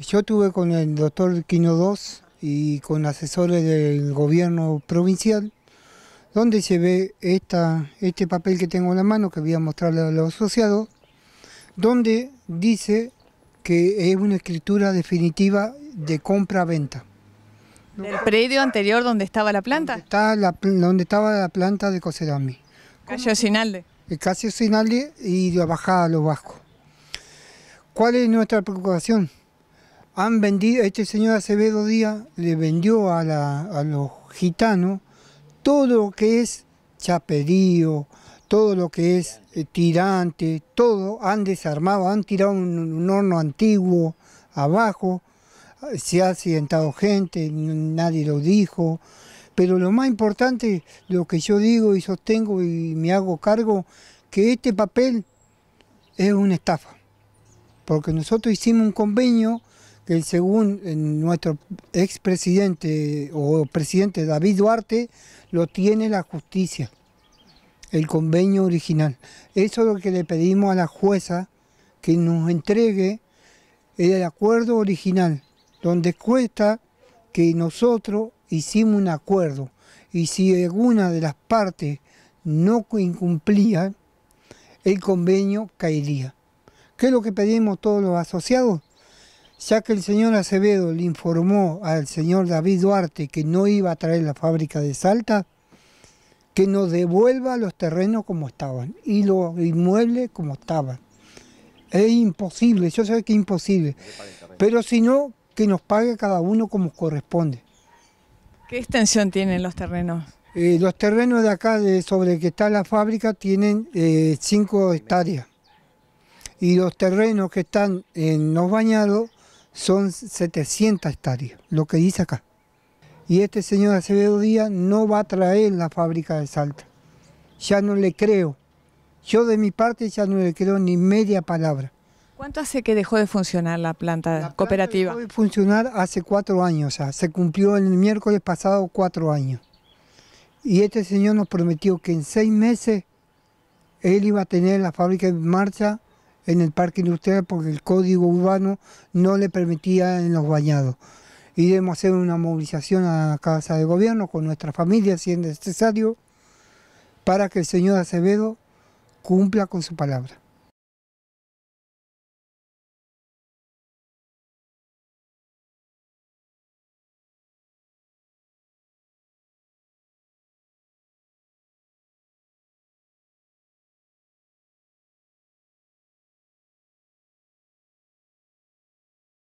Yo estuve con el doctor Quino II y con asesores del gobierno provincial, donde se ve este papel que tengo en la mano, que voy a mostrarle a los asociados, donde dice que es una escritura definitiva de compra-venta. ¿El predio anterior donde estaba la planta? Donde, está donde estaba la planta de Coserami. Casio Sinalde. El eh, Casio Sinalde y la bajada a los vascos. ¿Cuál es nuestra preocupación? han vendido, este señor Acevedo Díaz le vendió a, la, los gitanos todo lo que es chaperío, todo lo que es eh, tirante, todo han desarmado, han tirado un, un, horno antiguo abajo, se ha accidentado gente, nadie lo dijo, pero lo más importante, lo que yo digo y sostengo y me hago cargo, que este papel es una estafa, porque nosotros hicimos un convenio que según nuestro expresidente o presidente David Duarte, lo tiene la justicia, el convenio original. Eso es lo que le pedimos a la jueza, que nos entregue el acuerdo original, donde cuesta que nosotros hicimos un acuerdo y si alguna de las partes no incumplía, el convenio caería. ¿Qué es lo que pedimos todos los asociados? ya que el señor Acevedo le informó al señor David Duarte que no iba a traer la fábrica de Salta, que nos devuelva los terrenos como estaban y los inmuebles como estaban. Es imposible, yo sé que es imposible, pero si no, que nos pague cada uno como corresponde. ¿Qué extensión tienen los terrenos? Eh, los terrenos de acá, sobre el que está la fábrica, tienen 5 eh, hectáreas. Y los terrenos que están en los bañados son 700 hectáreas, lo que dice acá. Y este señor Acevedo Díaz no va a traer la fábrica de Salta. Ya no le creo. Yo de mi parte ya no le creo ni media palabra. ¿Cuánto hace que dejó de funcionar la planta cooperativa? Dejó de funcionar hace cuatro años, se cumplió el miércoles pasado cuatro años. Y este señor nos prometió que en seis meses él iba a tener la fábrica en marcha en el parque industrial porque el código urbano no le permitía en los bañados. Iremos a hacer una movilización a la Casa de Gobierno con nuestra familia, si es necesario, para que el señor Acevedo cumpla con su palabra.